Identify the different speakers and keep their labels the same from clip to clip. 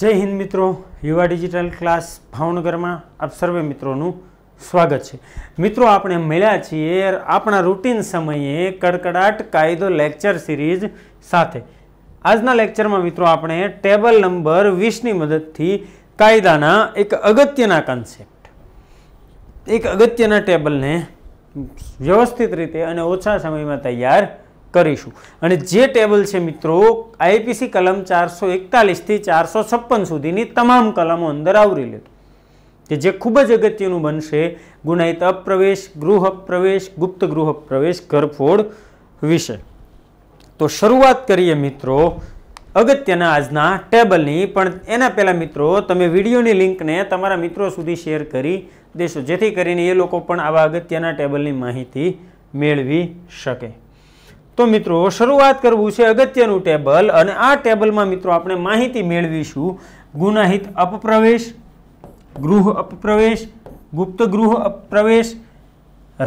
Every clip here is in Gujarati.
Speaker 1: જય હિન્દ મિત્રો યુવા ડિજિટલ ક્લાસ ભાવનગરમાં આપ સર્વે મિત્રોનું સ્વાગત છે મિત્રો આપણે મળ્યા છીએ આપણા રૂટીન સમયે કડકડાટ કાયદો લેક્ચર સિરીઝ સાથે આજના લેક્ચરમાં મિત્રો આપણે ટેબલ નંબર વીસની મદદથી કાયદાના એક અગત્યના કન્સેપ્ટ એક અગત્યના ટેબલને વ્યવસ્થિત રીતે અને ઓછા સમયમાં તૈયાર કરીશું અને જે ટેબલ છે મિત્રો આઈપીસી કલમ ચારસો એકતાલીસથી ચારસો છપ્પન સુધીની તમામ કલમો અંદર આવરી લેતું કે જે ખૂબ જ અગત્યનું બનશે ગુનાહિત અપ્રવેશ ગૃહ અપ્રવેશ ગુપ્ત ગૃહ પ્રવેશ ઘરફોડ વિશે તો શરૂઆત કરીએ મિત્રો અગત્યના આજના ટેબલની પણ એના પહેલાં મિત્રો તમે વિડીયોની લિંકને તમારા મિત્રો સુધી શેર કરી દેશો જેથી કરીને એ લોકો પણ આવા અગત્યના ટેબલની માહિતી મેળવી શકે તો મિત્રો શરૂઆત કરવું છે અગત્યનું ટેબલ અને આ ટેબલમાં મિત્રો આપણે માહિતી મેળવીશું ગુનાહિત અપપ્રવેશ ગૃહ અપપ્રવેશ ગુપ્ત ગૃહ અપપ્રવેશ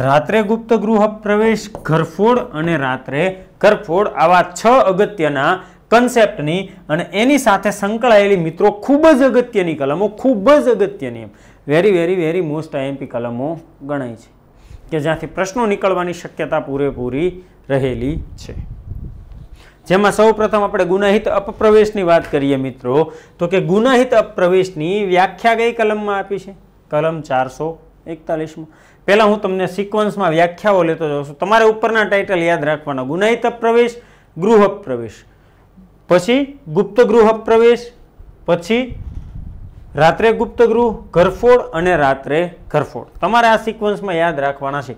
Speaker 1: રાત્રે ગુપ્ત ગૃહ અપપ્રવેશ ઘરફોડ અને રાત્રે ઘરફોડ આવા છ અગત્યના કન્સેપ્ટની અને એની સાથે સંકળાયેલી મિત્રો ખૂબ જ અગત્યની કલમો ખૂબ જ અગત્યની very very very most IMP કલમો ગણાય છે કે જ્યાંથી પ્રશ્નો નીકળવાની શક્યતા પૂરેપૂરી રહેલી છે જેમાં સૌપ્રથમ આપણે ગુનાહિત અપપ્રવેશની વાત કરીએ મિત્રો તો કે ગુનાહિત અપપ્રવેશની વ્યાખ્યા કઈ કલમમાં આપી છે કલમ ચારસો એકતાલીસમાં પહેલાં હું તમને સિક્વન્સમાં વ્યાખ્યાઓ લેતો જાઉં છું તમારે ઉપરના ટાઇટલ યાદ રાખવાના ગુનાહિત અપ્રવેશ ગૃહ અપ્રવેશ પછી ગુપ્ત ગૃહ અપ્રવેશ પછી રાત્રે ગુપ્ત ગૃહ ઘરફોડ અને રાત્રે ઘરફોડ તમારે આ સિક્વન્સમાં યાદ રાખવાના છે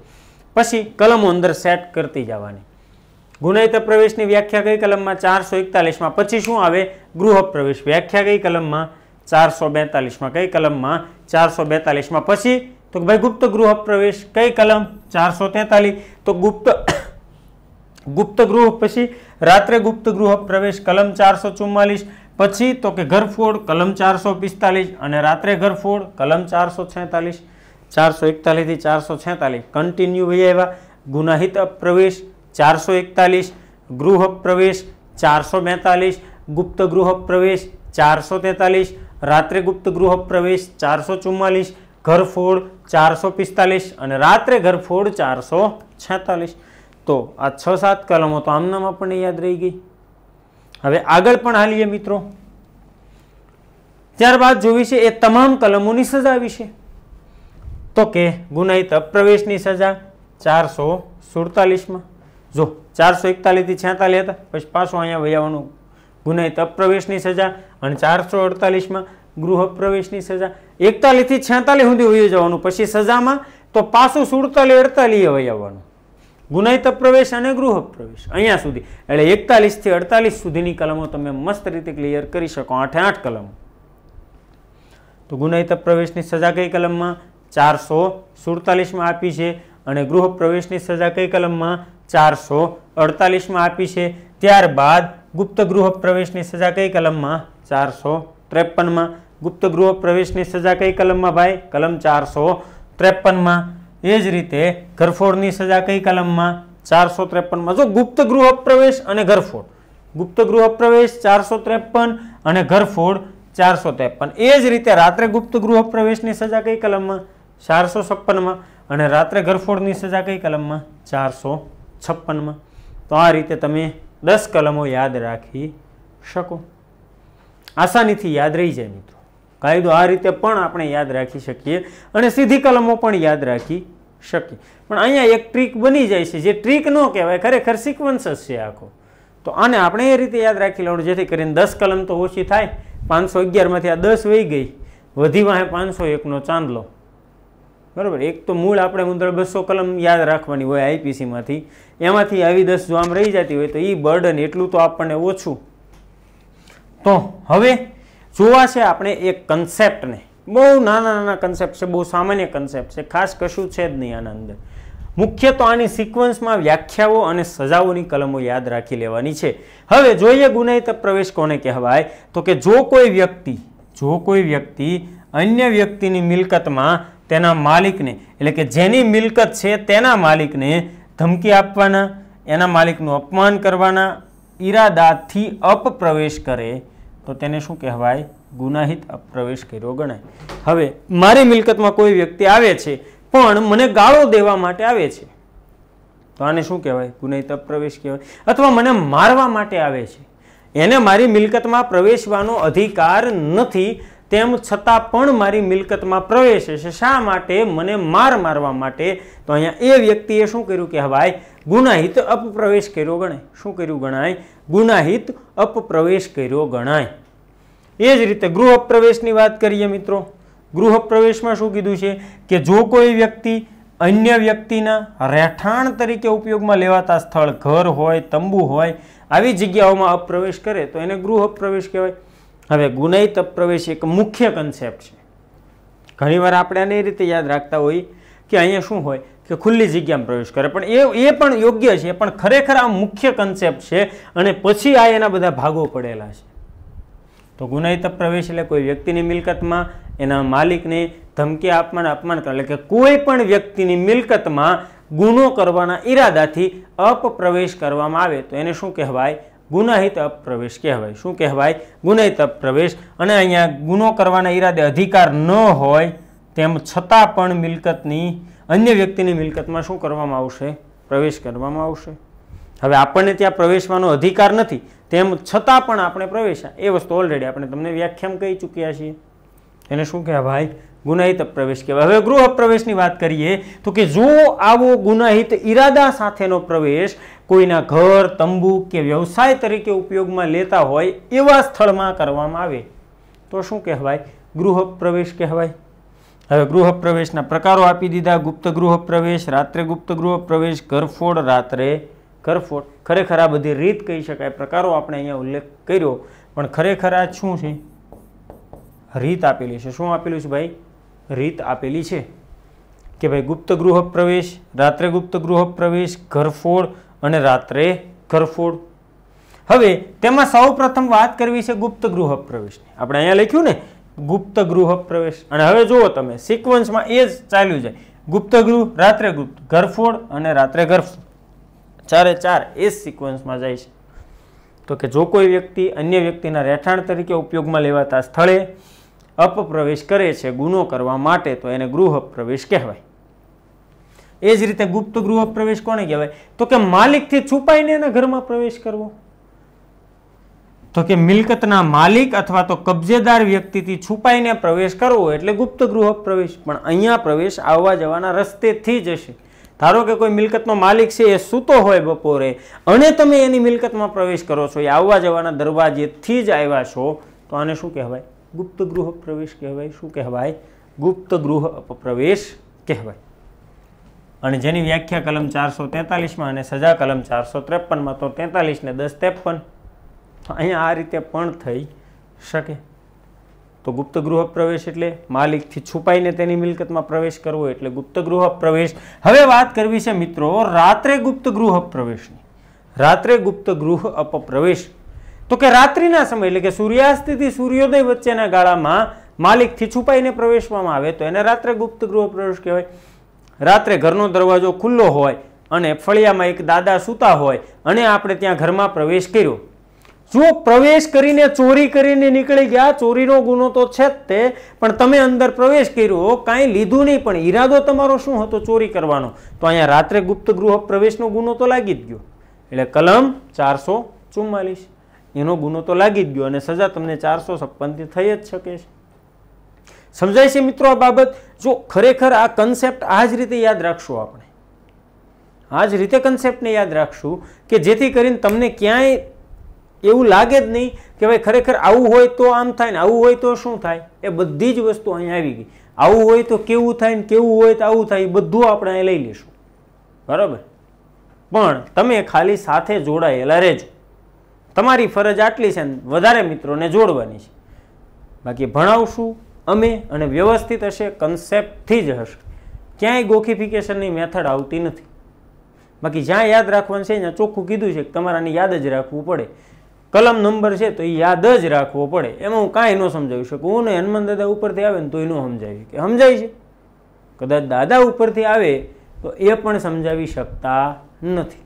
Speaker 1: પછી કલમો અંદર સેટ કરતી જવાની ગુનાહિત પ્રવેશની વ્યાખ્યા કઈ કલમમાં ચારસો એકતાલીસમાં પછી શું આવે ગૃહ પ્રવેશ વ્યાખ્યા કઈ કલમમાં ચારસો બેતાલીસમાં કઈ કલમમાં ચારસો બેતાલીસમાં પછી તો ભાઈ ગુપ્ત ગૃહ પ્રવેશ કઈ કલમ ચારસો તેતાલીસ તો ગુપ્ત ગુપ્ત ગૃહ પછી રાત્રે ગુપ્ત ગૃહ પ્રવેશ કલમ ચારસો ચુમ્માલીસ પછી તો કે ઘરફોડ કલમ ચારસો પિસ્તાલીસ અને રાત્રે ઘરફોડ કલમ ચારસો છેતાલીસ ચારસો એકતાલીસથી ચારસો છેતાલીસ કન્ટિન્યુ વહી આવ્યા ગુનાહિત પ્રવેશ ચારસો એકતાલીસ ગૃહ પ્રવેશ ચારસો બેતાલીસ ગુપ્ત ગૃહ પ્રવેશ ચારસો તેતાલીસ રાત્રે ગુપ્ત ગૃહ પ્રવેશ ચારસો ચુમ્માલીસ ઘરફોડ ચારસો પિસ્તાલીસ અને રાત્રે ઘરફોડ ચારસો છેતાલીસ તો આ છ સાત કલમો તો આમનામાં પણ યાદ રહી ગઈ હવે આગળ પણ હાલીએ મિત્રો ત્યારબાદ જોવી છે એ તમામ કલમોની સજા વિશે તો કે ગુનાહિત અપ્રવેશની સજા ચારસો સુડતાલીસમાં જો ચારસો એકતાલીસથી છેતાલીસ હતા પછી પાછું અહીંયા વૈયાવાનું ગુનાહિત અપ્રવેશની સજા અને ચારસો અડતાલીસમાં ગૃહ પ્રવેશની સજા એકતાલીસથી છેતાલીસ સુધી વહી જવાનું પછી સજામાં તો પાછું સુડતાલીસ અડતાલીસ વહી આવવાનું ગુનાહિત પ્રવેશ અને ગૃહ પ્રવેશ અહીંયા સુધી એટલે એકતાલીસથી અડતાલીસ સુધીની કલમો તમે મસ્ત રીતે ક્લિયર કરી શકો આઠે આઠ કલમો તો ગુનાહિત પ્રવેશની સજા કઈ કલમમાં ચારસો સુડતાલીસમાં આપી છે અને ગૃહ પ્રવેશની સજા કઈ કલમમાં ચારસો અડતાલીસમાં આપી છે ત્યારબાદ ગુપ્ત ગૃહ પ્રવેશની સજા કઈ કલમમાં ચારસો ત્રેપનમાં ગુપ્ત ગૃહ પ્રવેશની સજા કઈ કલમમાં ભાઈ કલમ ચારસો ત્રેપનમાં એ જ રીતે ઘરફોડની સજા કઈ કલમમાં ચારસો ત્રેપનમાં જો ગુપ્ત ગૃહ પ્રવેશ અને ઘરફોડ ગુપ્ત ગૃહ પ્રવેશ ચારસો ત્રેપન અને ઘરફોડ ચારસો ત્રેપન એ જ રીતે રાત્રે ગુપ્ત ગૃહ પ્રવેશની સજા કઈ કલમમાં ચારસો છપ્પનમાં અને રાત્રે ઘરફોડની સજા કઈ કલમમાં ચારસો છપ્પનમાં તો આ રીતે તમે દસ કલમો યાદ રાખી શકો આસાનીથી યાદ રહી જાય મિત્રો કાયદો આ રીતે પણ આપણે યાદ રાખી શકીએ અને સીધી કલમો પણ યાદ રાખી શકીએ પણ અહીંયા એક ટ્રીક બની જાય છે જે ટ્રીક ન કહેવાય ખરેખર સિક્વન્સ છે આખો તો આને આપણે એ રીતે યાદ રાખી લેવાનું જેથી કરીને દસ કલમ તો ઓછી થાય પાંચસો અગિયારમાંથી આ દસ વહી ગઈ વધી વાહે પાંચસો એકનો ચાંદલો બરાબર એક તો મૂળ આપણે ઉંદર બસો કલમ યાદ રાખવાની હોય આઈપીસીમાંથી એમાંથી આવી દસ જો આમ રહી જતી હોય તો એ બર્ડન એટલું તો આપણને ઓછું તો હવે જોવા છે આપણે એક કન્સેપ્ટને બહુ નાના નાના કન્સેપ્ટ છે બહુ સામાન્ય કન્સેપ્ટ છે ખાસ કશું છે જ નહીં આના અંદર મુખ્ય તો આની સિક્વન્સમાં વ્યાખ્યાઓ અને સજાઓની કલમો યાદ રાખી લેવાની છે હવે જોઈએ ગુનાહિત પ્રવેશ કોને કહેવાય તો કે જો કોઈ વ્યક્તિ જો કોઈ વ્યક્તિ અન્ય વ્યક્તિની મિલકતમાં તેના માલિકને એટલે કે જેની મિલકત છે તેના માલિકને ધમકી આપવાના એના માલિકનું અપમાન કરવાના ઈરાદાથી અપપ્રવેશ કરે તો તેને શું કહેવાય ગુનાહિત અપપ્રવેશ કર્યો ગણાય હવે મારી મિલકતમાં કોઈ વ્યક્તિ આવે છે પણ મને ગાળો દેવા માટે આવે છે તો આને શું કહેવાય ગુનાહિત અપપ્રવેશ કહેવાય અથવા મને મારવા માટે આવે છે એને મારી મિલકતમાં પ્રવેશવાનો અધિકાર નથી તેમ છતાં પણ મારી મિલકતમાં પ્રવેશે છે શા માટે મને માર મારવા માટે તો અહીંયા એ વ્યક્તિએ શું કર્યું કહેવાય ગુનાહિત અપપ્રવેશ કર્યો ગણાય શું કર્યું ગણાય ગુનાહિત અપપ્રવેશ કર્યો ગણાય એ જ રીતે ગૃહ પ્રવેશની વાત કરીએ મિત્રો ગૃહ પ્રવેશમાં શું કીધું છે કે જો કોઈ વ્યક્તિ અન્ય વ્યક્તિના રહેઠાણ તરીકે ઉપયોગમાં લેવાતા સ્થળ ઘર હોય તંબુ હોય આવી જગ્યાઓમાં અપ્રવેશ કરે તો એને ગૃહ અપ્રવેશ કહેવાય હવે ગુનાઈ તપ પ્રવેશ એક મુખ્ય કન્સેપ્ટ છે ઘણીવાર આપણે આને એ રીતે યાદ રાખતા હોઈ કે અહીંયા શું હોય કે ખુલ્લી જગ્યામાં પ્રવેશ કરે પણ એ એ પણ યોગ્ય છે પણ ખરેખર આ મુખ્ય કન્સેપ્ટ છે અને પછી આ એના બધા ભાગો પડેલા છે તો ગુનાઈ તપ પ્રવેશ એટલે કોઈ વ્યક્તિની મિલકતમાં એના માલિકને ધમકી આપમાન અપમાન કરે એટલે કે કોઈ પણ વ્યક્તિની મિલકતમાં ગુનો કરવાના ઈરાદાથી અપપ્રવેશ કરવામાં આવે તો એને શું કહેવાય ગુનાહિત અપ્રવેશ કહેવાય શું કહેવાય ગુનાહિત અપ્રવેશ અને અહીંયા ગુનો કરવાના ઈરાદે અધિકાર ન હોય તેમ છતાં પણ મિલકતની અન્ય વ્યક્તિની મિલકતમાં શું કરવામાં આવશે પ્રવેશ કરવામાં આવશે હવે આપણને ત્યાં પ્રવેશવાનો અધિકાર નથી તેમ છતાં પણ આપણે પ્રવેશ્યા એ વસ્તુ ઓલરેડી આપણે તમને વ્યાખ્યામ કહી ચૂક્યા છીએ એને શું કહેવાય ગુનાહિત પ્રવેશ કહેવાય હવે ગૃહ પ્રવેશની વાત કરીએ તો કે જો આવો ગુનાહિત ઈરાદા સાથેનો પ્રવેશ કોઈના ઘર તંબુ કે વ્યવસાય તરીકે ઉપયોગમાં લેતા હોય એવા સ્થળમાં કરવામાં આવે તો શું કહેવાય ગૃહ પ્રવેશ કહેવાય હવે ગૃહ પ્રવેશના પ્રકારો આપી દીધા ગુપ્ત ગૃહ પ્રવેશ રાત્રે ગુપ્ત ગૃહ પ્રવેશ ઘરફોડ રાત્રે ઘરફોડ ખરેખર આ બધી રીત કહી શકાય પ્રકારો આપણે અહીંયા ઉલ્લેખ કર્યો પણ ખરેખર આ શું છે રીત આપેલી છે શું આપેલું છે ભાઈ રીત આપેલી છે કે ભાઈ ગુપ્ત ગૃહ પ્રવેશ રાત્રે ગુપ્ત ગૃહ પ્રવેશ ઘરફોડ અને રાત્રે ઘરફોડ હવે તેમાં સૌપ્રથમ વાત કરવી છે ગુપ્ત ગૃહ પ્રવેશની આપણે અહીંયા લખ્યું ને ગુપ્ત ગૃહ પ્રવેશ અને હવે જુઓ તમે સિક્વન્સમાં એ જ ચાલ્યું જાય ગુપ્ત ગૃહ રાત્રે ગુપ્ત ઘરફોડ અને રાત્રે ઘરફોડ ચારે ચાર એ જ સિક્વન્સમાં જાય છે તો કે જો કોઈ વ્યક્તિ અન્ય વ્યક્તિના રહેઠાણ તરીકે ઉપયોગમાં લેવાતા સ્થળે અપપ્રવેશ કરે છે ગુનો કરવા માટે તો એને ગૃહ પ્રવેશ કહેવાય એ જ રીતે ગુપ્ત ગૃહ પ્રવેશ કોને કહેવાય તો કે માલિકથી છુપાઈને એના ઘરમાં પ્રવેશ કરવો તો કે મિલકતના માલિક અથવા તો કબજેદાર વ્યક્તિથી છુપાઈને પ્રવેશ કરવો એટલે ગુપ્ત ગૃહ પ્રવેશ પણ અહીંયા પ્રવેશ આવવા જવાના રસ્તેથી જ હશે ધારો કે કોઈ મિલકતનો માલિક છે એ સૂતો હોય બપોરે અને તમે એની મિલકતમાં પ્રવેશ કરો છો એ આવવા જવાના દરવાજેથી જ આવ્યા છો તો આને શું કહેવાય ગુપ્ત ગૃહ પ્રવેશ કહેવાય શું કહેવાય ગુપ્ત ગૃહ પ્રવેશ કહેવાય અને જેની વ્યાખ્યા કલમ ચારસો તેતાલીસમાં અને સજા કલમ ચારસો ત્રેપનમાં તો તેતાલીસને દસ ત્રેપન અહીંયા આ રીતે પણ થઈ શકે તો ગુપ્ત ગૃહ પ્રવેશ એટલે માલિકથી છુપાઈને તેની મિલકતમાં પ્રવેશ કરવો એટલે ગુપ્ત ગૃહ પ્રવેશ હવે વાત કરવી છે મિત્રો રાત્રે ગુપ્ત ગૃહ પ્રવેશની રાત્રે ગુપ્ત ગૃહ અપપ્રવેશ તો કે રાત્રિના સમય એટલે કે સૂર્યાસ્તથી સૂર્યોદય વચ્ચેના ગાળામાં માલિકથી છુપાઈને પ્રવેશવામાં આવે તો એને રાત્રે ગુપ્ત ગૃહ પ્રવેશ કહેવાય રાત્રે ઘરનો દરવાજો ખુલ્લો હોય અને ફળિયામાં એક દાદા સૂતા હોય અને આપણે ત્યાં ઘરમાં પ્રવેશ કર્યો જો પ્રવેશ કરીને ચોરી કરીને નીકળી ગયા ચોરીનો ગુનો તો છે જ તે પણ તમે અંદર પ્રવેશ કર્યો કાંઈ લીધું નહીં પણ ઈરાદો તમારો શું હતો ચોરી કરવાનો તો અહીંયા રાત્રે ગુપ્ત ગૃહ પ્રવેશનો ગુનો તો લાગી જ ગયો એટલે કલમ ચારસો ચુમ્માલીસ એનો ગુનો તો લાગી જ ગયો અને સજા તમને ચારસો છપ્પનથી થઈ જ શકે છે સમજાય છે મિત્રો આ બાબત જો ખરેખર આ કન્સેપ્ટ આ જ રીતે યાદ રાખશું આપણે આ જ રીતે કન્સેપ્ટને યાદ રાખશું કે જેથી કરીને તમને ક્યાંય એવું લાગે જ નહીં કે ભાઈ ખરેખર આવું હોય તો આમ થાય ને આવું હોય તો શું થાય એ બધી જ વસ્તુ અહીંયા આવી ગઈ આવું હોય તો કેવું થાય ને કેવું હોય તો આવું થાય બધું આપણે અહીં લઈ લઈશું બરાબર પણ તમે ખાલી સાથે જોડાયેલા રહેજો તમારી ફરજ આટલી છે ને વધારે મિત્રોને જોડવાની છે બાકી ભણાવશું અમે અને વ્યવસ્થિત હશે કન્સેપ્ટથી જ હશે ક્યાંય ગોખિફિકેશનની મેથડ આવતી નથી બાકી જ્યાં યાદ રાખવાનું છે ત્યાં ચોખ્ખું કીધું છે કે તમારાને યાદ જ રાખવું પડે કલમ નંબર છે તો એ યાદ જ રાખવો પડે એમાં હું કાંઈ ન સમજાવી શકું હું ને હનુમાન દાદા ઉપરથી આવે ને તો એ સમજાવી કે સમજાય છે કદાચ દાદા ઉપરથી આવે તો એ પણ સમજાવી શકતા નથી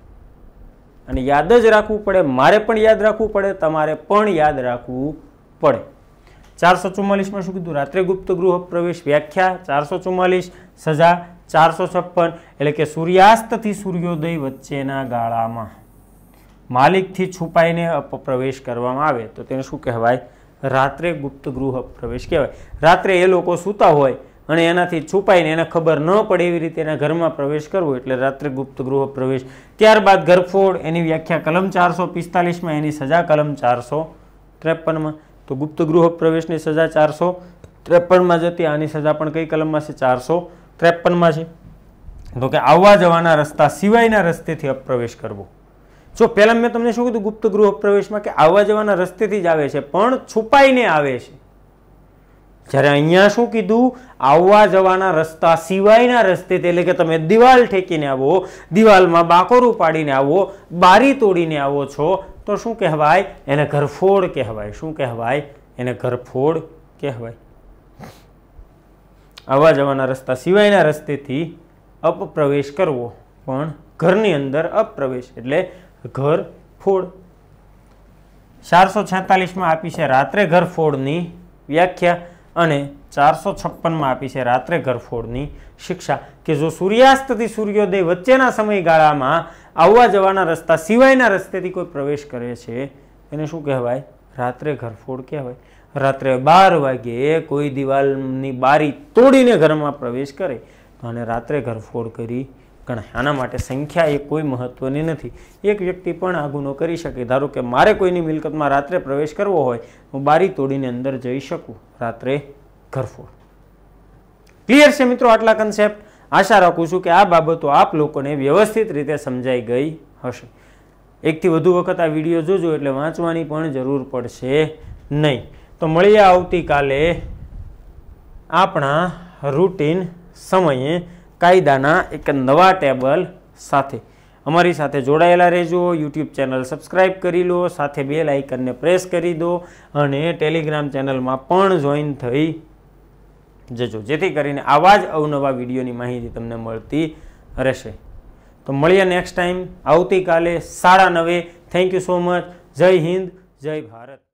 Speaker 1: અને યાદ જ રાખવું પડે મારે પણ યાદ રાખવું પડે તમારે પણ યાદ રાખવું પડે ચારસો ચુમ્માલીસમાં શું કીધું રાત્રે ગુપ્ત ગૃહ પ્રવેશ વ્યાખ્યા ચારસો ચુમ્માલીસ સજા ચારસો છપ્પન એટલે કે સૂર્યાસ્તથી સૂર્યોદય વચ્ચેના ગાળામાં માલિકથી છુપાઈને પ્રવેશ કરવામાં આવે તો તેને શું કહેવાય રાત્રે ગુપ્ત ગૃહ પ્રવેશ કહેવાય રાત્રે એ લોકો સૂતા હોય અને એનાથી છુપાઈને એને ખબર ન પડે એવી રીતે એના ઘરમાં પ્રવેશ કરવો એટલે રાત્રે ગુપ્ત ગૃહ પ્રવેશ ત્યારબાદ ગરફોડ એની વ્યાખ્યા કલમ ચારસો પિસ્તાલીસમાં એની સજા કલમ ચારસો ત્રેપનમાં તો ગુપ્ત ગૃહ પ્રવેશની સજા ચારસો ત્રેપનમાં જતી આની સજા પણ કઈ કલમમાં છે ચારસો ત્રેપનમાં છે તો કે આવવા જવાના રસ્તા સિવાયના રસ્તેથી અપ્રવેશ કરવો જો પહેલાં મેં તમને શું કીધું ગુપ્ત ગૃહ પ્રવેશમાં કે આવવા જવાના રસ્તેથી જ આવે છે પણ છુપાઈને આવે છે જ્યારે અહીંયા શું કીધું આવવા જવાના રસ્તા સિવાયના રસ્તેથી એટલે કે તમે દિવાલ ઠેકીને આવો દિવાલમાં બાકોરું પાડીને આવો બારી તોડીને આવો છો તો શું કહેવાય એને ઘરફોડ કહેવાય શું કહેવાય એને ઘરફોડ કહેવાય આવવા જવાના રસ્તા સિવાયના રસ્તેથી અપપ્રવેશ કરવો પણ ઘરની અંદર અપપ્રવેશ એટલે ઘર ફોડ ચારસો છેતાલીસમાં આપી છે રાત્રે ઘરફોડની વ્યાખ્યા અને ચારસો છપ્પનમાં આપી છે રાત્રે ઘરફોડની શિક્ષા કે જો સૂર્યાસ્તથી સૂર્યોદય વચ્ચેના સમયગાળામાં આવવા જવાના રસ્તા સિવાયના રસ્તેથી કોઈ પ્રવેશ કરે છે એને શું કહેવાય રાત્રે ઘરફોડ કહેવાય રાત્રે બાર વાગ્યે કોઈ દિવાલની બારી તોડીને ઘરમાં પ્રવેશ કરે તો આને રાત્રે ઘરફોડ કરી ગણાય આના માટે સંખ્યા એ કોઈ મહત્વની નથી એક વ્યક્તિ પણ આ ગુનો કરી શકે ધારો કે મારે કોઈની મિલકતમાં રાત્રે પ્રવેશ કરવો હોય હું બારી તોડીને અંદર જઈ શકું રાત્રે ઘરફોડ ક્લિયર છે મિત્રો આટલા કન્સેપ્ટ આશા રાખું છું કે આ બાબતો આપ લોકોને વ્યવસ્થિત રીતે સમજાઈ ગઈ હશે એકથી વધુ વખત આ વિડીયો જોજો એટલે વાંચવાની પણ જરૂર પડશે નહીં તો મળીએ આવતીકાલે આપણા રૂટીન સમયે કાયદાના એક નવા ટેબલ સાથે અમારી સાથે જોડાયેલા રહેજો યુટ્યુબ ચેનલ સબસ્ક્રાઇબ કરી લો સાથે બેલ આઇકનને પ્રેસ કરી દો અને ટેલિગ્રામ ચેનલમાં પણ જોઈન થઈ જજો જેથી કરીને આવા જ અવનવા વિડીયોની માહિતી તમને મળતી રહેશે તો મળીએ નેક્સ્ટ ટાઈમ આવતીકાલે સાડા નવે થેન્ક યુ સો મચ જય હિન્દ જય ભારત